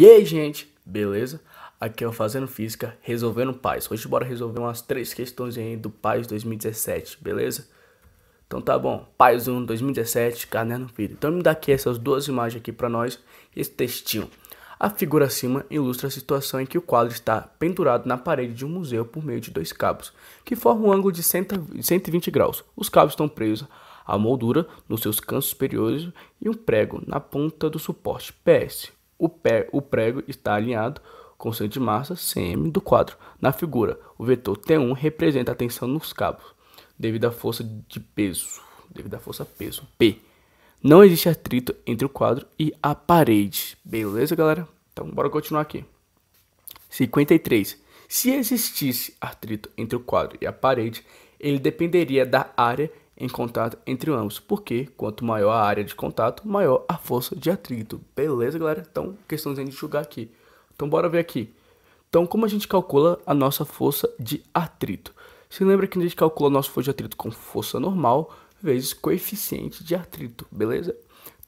E aí, gente, beleza? Aqui é o Fazendo Física, resolvendo pais. Hoje bora resolver umas três questões aí do PAIS 2017, beleza? Então tá bom, PAIS 1 2017, caderno filho. Então me dá aqui essas duas imagens aqui para nós, esse textinho. A figura acima ilustra a situação em que o quadro está pendurado na parede de um museu por meio de dois cabos, que formam um ângulo de 120 graus. Os cabos estão presos à moldura nos seus cantos superiores e um prego na ponta do suporte PS. O, pé, o prego está alinhado com o centro de massa CM do quadro. Na figura, o vetor T1 representa a tensão nos cabos, devido à força de peso, devido à força peso P. Não existe atrito entre o quadro e a parede. Beleza, galera? Então, bora continuar aqui. 53. Se existisse atrito entre o quadro e a parede, ele dependeria da área em contato entre ambos, porque quanto maior a área de contato, maior a força de atrito. Beleza, galera? Então, questãozinha de julgar aqui. Então, bora ver aqui. Então, como a gente calcula a nossa força de atrito? Se lembra que a gente calcula a nossa força de atrito com força normal vezes coeficiente de atrito, beleza?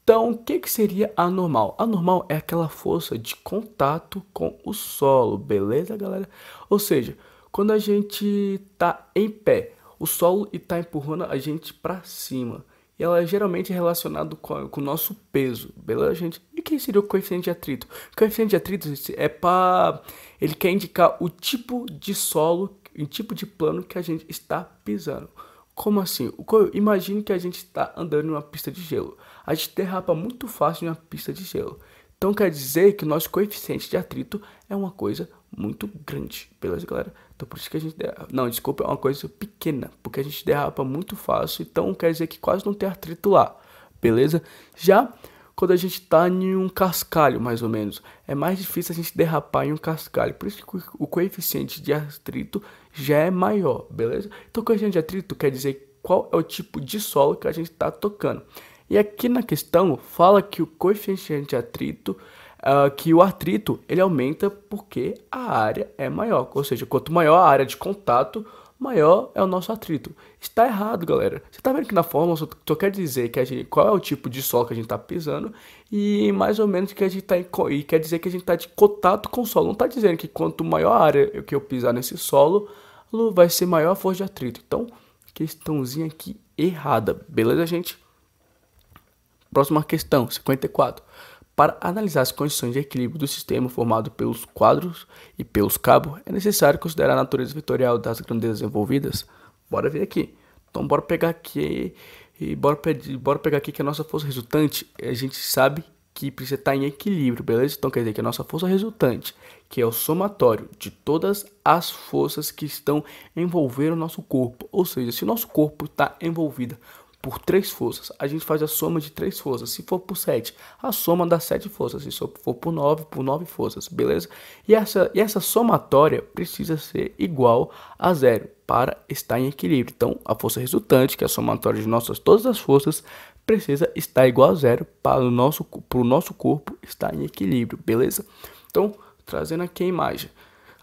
Então, o que, que seria a normal? A normal é aquela força de contato com o solo, beleza, galera? Ou seja, quando a gente está em pé, o solo está empurrando a gente para cima. E ela é geralmente relacionada com, o nosso peso, beleza, gente? E quem seria o coeficiente de atrito? O coeficiente de atrito é para. Ele quer indicar o tipo de solo, o tipo de plano que a gente está pisando. Como assim? Imagine que a gente está andando em uma pista de gelo. A gente derrapa muito fácil em uma pista de gelo. Então quer dizer que o nosso coeficiente de atrito é uma coisa muito grande, beleza, galera? Então por isso que a gente. Derrapa. Não, desculpa, é uma coisa pequena. Porque a gente derrapa muito fácil. Então quer dizer que quase não tem atrito lá. Beleza? Já quando a gente tá em um cascalho, mais ou menos. É mais difícil a gente derrapar em um cascalho. Por isso que o coeficiente de atrito já é maior, beleza? Então, coeficiente de atrito quer dizer qual é o tipo de solo que a gente está tocando. E aqui na questão, fala que o coeficiente de atrito uh, que o artrito ele aumenta porque a área é maior. Ou seja, quanto maior a área de contato, maior é o nosso atrito. Está errado, galera. Você está vendo que na fórmula só, só quer dizer que a gente, qual é o tipo de solo que a gente está pisando e mais ou menos que a gente está e quer dizer que a gente está de contato com o solo. Não está dizendo que quanto maior a área que eu pisar nesse solo, vai ser maior a força de atrito. Então, questãozinha aqui errada, beleza, gente? Próxima questão, 54. Para analisar as condições de equilíbrio do sistema formado pelos quadros e pelos cabos, é necessário considerar a natureza vetorial das grandezas envolvidas. Bora ver aqui. Então bora pegar aqui e bora, bora pegar aqui que a nossa força resultante, a gente sabe que precisa estar tá em equilíbrio, beleza? Então quer dizer que a nossa força resultante, que é o somatório de todas as forças que estão envolvendo o nosso corpo, ou seja, se o nosso corpo está envolvido por três forças, a gente faz a soma de três forças. Se for por 7, a soma das sete forças. Se for por 9, por nove forças, beleza? E essa, e essa somatória precisa ser igual a zero para estar em equilíbrio. Então, a força resultante, que é a somatória de nossas todas as forças, precisa estar igual a zero para o nosso, para o nosso corpo estar em equilíbrio, beleza? Então, trazendo aqui a imagem.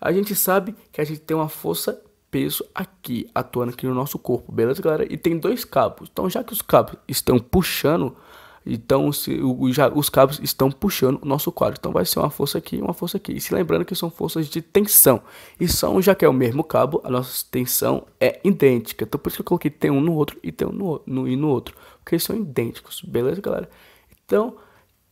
A gente sabe que a gente tem uma força peso aqui, atuando aqui no nosso corpo, beleza, galera? E tem dois cabos. Então, já que os cabos estão puxando, então se, o, já, os cabos estão puxando o nosso quadro. Então, vai ser uma força aqui uma força aqui. E se lembrando que são forças de tensão. E são, já que é o mesmo cabo, a nossa tensão é idêntica. Então, por isso que eu coloquei tem um no outro e tem um no, no, e no outro. Porque eles são idênticos, beleza, galera? Então,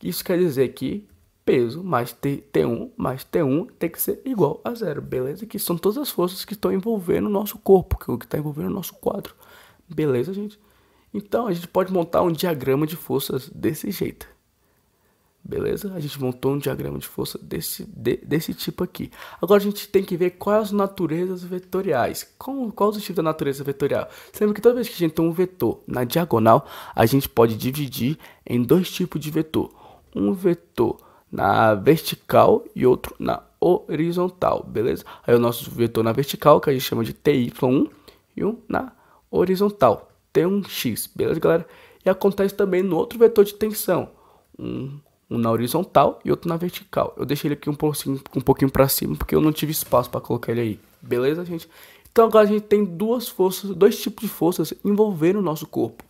isso quer dizer que peso mais T, T1 mais T1 tem que ser igual a zero, beleza? Que são todas as forças que estão envolvendo o nosso corpo, que é o que está envolvendo o nosso quadro, beleza, gente? Então a gente pode montar um diagrama de forças desse jeito. Beleza? A gente montou um diagrama de força desse, de, desse tipo aqui. Agora a gente tem que ver quais as naturezas vetoriais. Qual, qual o tipo da natureza vetorial? Você lembra que toda vez que a gente tem um vetor na diagonal, a gente pode dividir em dois tipos de vetor. Um vetor na vertical e outro na horizontal, beleza? Aí o nosso vetor na vertical, que a gente chama de TY1, e um na horizontal, T1x, beleza, galera? E acontece também no outro vetor de tensão, um, um na horizontal e outro na vertical. Eu deixei ele aqui um pouquinho, um pouquinho para cima, porque eu não tive espaço para colocar ele aí, beleza, gente? Então agora a gente tem duas forças, dois tipos de forças envolvendo o nosso corpo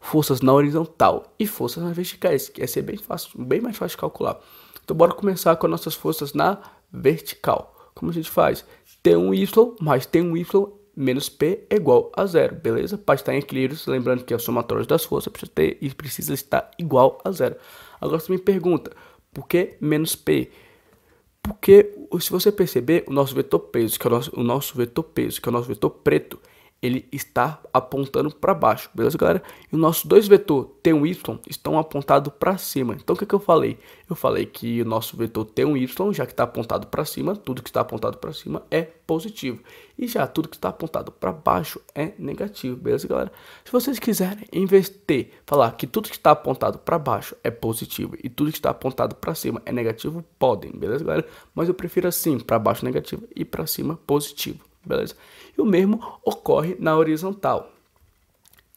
forças na horizontal e forças nas verticais, que ia ser é bem, fácil, bem mais fácil de calcular. Então bora começar com as nossas forças na vertical. Como a gente faz? T1Y mais T1Y menos P é igual a zero, beleza? Para estar em equilíbrio, lembrando que a é somatória das forças precisa, ter, e precisa estar igual a zero. Agora você me pergunta, por que menos P? Porque, se você perceber, o nosso vetor peso, que é o nosso, o nosso vetor peso, que é o nosso vetor preto, ele está apontando para baixo, beleza, galera? E os nosso dois vetor T1Y estão apontados para cima. Então, o que, que eu falei? Eu falei que o nosso vetor T1Y, já que está apontado para cima, tudo que está apontado para cima é positivo. E já tudo que está apontado para baixo é negativo, beleza, galera? Se vocês quiserem investir, falar que tudo que está apontado para baixo é positivo e tudo que está apontado para cima é negativo, podem, beleza, galera? Mas eu prefiro assim, para baixo negativo e para cima positivo. Beleza? E o mesmo ocorre na horizontal.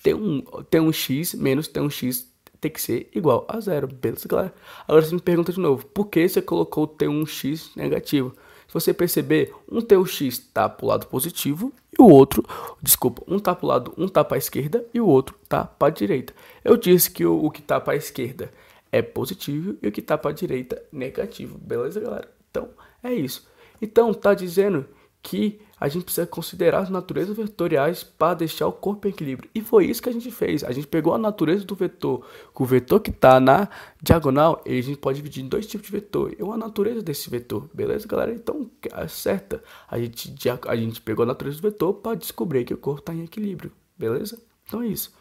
T1, T1x menos T1x tem que ser igual a zero, beleza, galera? Agora você me pergunta de novo, por que você colocou o T1x negativo? Se você perceber, um T1x está para o lado positivo e o outro, desculpa, um está para o lado, um está para a esquerda e o outro está para a direita. Eu disse que o, o que está para a esquerda é positivo e o que está para a direita negativo, beleza, galera? Então, é isso. Então, tá dizendo que a gente precisa considerar as naturezas vetoriais para deixar o corpo em equilíbrio. E foi isso que a gente fez. A gente pegou a natureza do vetor, o vetor que está na diagonal, a gente pode dividir em dois tipos de vetor. E uma natureza desse vetor, beleza, galera? Então, é certa A gente, a gente pegou a natureza do vetor para descobrir que o corpo está em equilíbrio, beleza? Então é isso.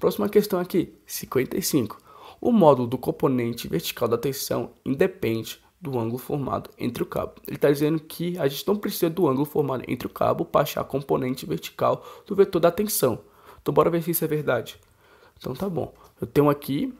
Próxima questão aqui, 55. O módulo do componente vertical da tensão independe do ângulo formado entre o cabo. Ele está dizendo que a gente não precisa do ângulo formado entre o cabo para achar a componente vertical do vetor da tensão. Então bora ver se isso é verdade. Então tá bom. Eu tenho aqui,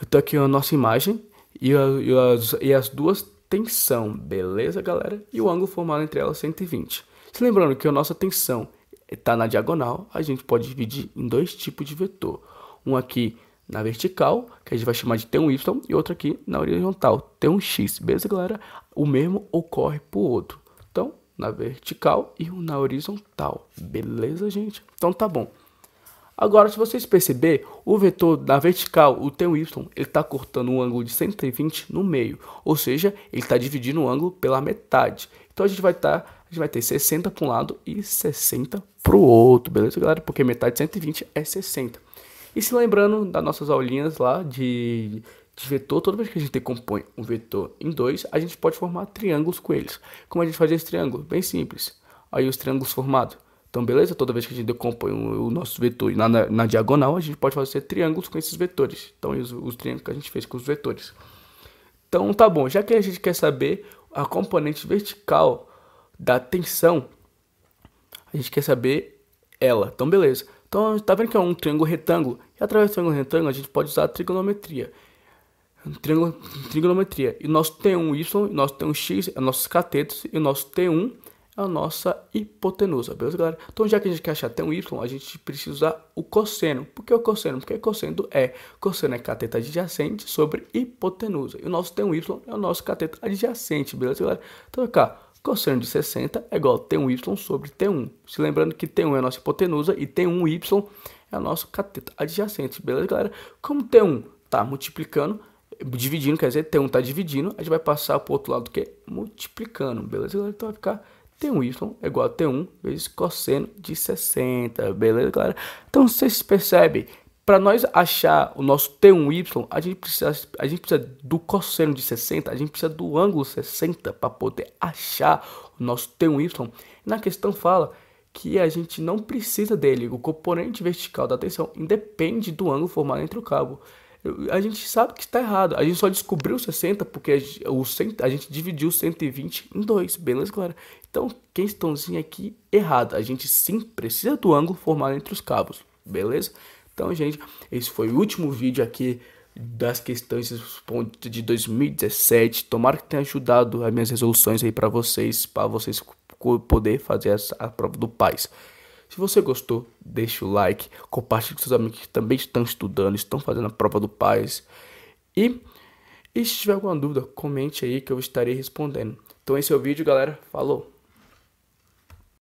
eu tenho aqui a nossa imagem e, a, e, as, e as, duas tensão, beleza galera? E o ângulo formado entre elas é 120. Se lembrando que a nossa tensão está na diagonal, a gente pode dividir em dois tipos de vetor. Um aqui na vertical, que a gente vai chamar de T1Y, e outra aqui na horizontal, T1X. Beleza, galera? O mesmo ocorre para o outro. Então, na vertical e na horizontal. Beleza, gente? Então tá bom. Agora, se vocês perceber, o vetor na vertical, o T1Y, ele está cortando um ângulo de 120 no meio. Ou seja, ele está dividindo o ângulo pela metade. Então a gente vai estar. Tá, a gente vai ter 60 para um lado e 60 para o outro, beleza, galera? Porque metade de 120 é 60. E se lembrando das nossas aulinhas lá de, de vetor, toda vez que a gente decompõe um vetor em dois, a gente pode formar triângulos com eles. Como a gente faz esse triângulo? Bem simples. Aí os triângulos formados. Então, beleza? Toda vez que a gente decompõe o nosso vetor na, na, na diagonal, a gente pode fazer triângulos com esses vetores. Então, os, os triângulos que a gente fez com os vetores. Então, tá bom. Já que a gente quer saber a componente vertical da tensão, a gente quer saber ela. Então, beleza. Então, está vendo que é um triângulo retângulo? E através do triângulo retângulo a gente pode usar a trigonometria. Triângulo, trigonometria. E nosso T1, Y, nosso T1, X, é nossos catetos, e o nosso T1 é a nossa hipotenusa, beleza, galera? Então, já que a gente quer achar T1, Y, a gente precisa usar o cosseno. Por que o cosseno? Porque cosseno é, cosseno é cateta adjacente sobre hipotenusa. E o nosso T1, Y é o nosso cateto adjacente, beleza, galera? Então, cá, Cosseno de 60 é igual a T1Y sobre T1. Se lembrando que T1 é a nossa hipotenusa e T1Y é o nosso cateto adjacente. Beleza, galera? Como T1 está multiplicando, dividindo, quer dizer, T1 está dividindo, a gente vai passar para o outro lado que é multiplicando. Beleza, galera? Então vai ficar T1Y é igual a T1 vezes cosseno de 60. Beleza, galera? Então vocês percebem para nós achar o nosso T1Y, a gente, precisa, a gente precisa do cosseno de 60, a gente precisa do ângulo 60 para poder achar o nosso T1Y. Na questão fala que a gente não precisa dele, o componente vertical da tensão independe do ângulo formado entre o cabo. A gente sabe que está errado, a gente só descobriu 60 porque o a gente dividiu 120 em dois, beleza, galera? Então, questãozinha aqui errada, a gente sim precisa do ângulo formado entre os cabos, beleza? Então, gente, esse foi o último vídeo aqui das questões de 2017. Tomara que tenha ajudado as minhas resoluções aí para vocês, para vocês poder fazer a prova do PAIS. Se você gostou, deixa o like, compartilhe com seus amigos que também estão estudando, estão fazendo a prova do PAIS. E, e se tiver alguma dúvida, comente aí que eu estarei respondendo. Então esse é o vídeo, galera. Falou!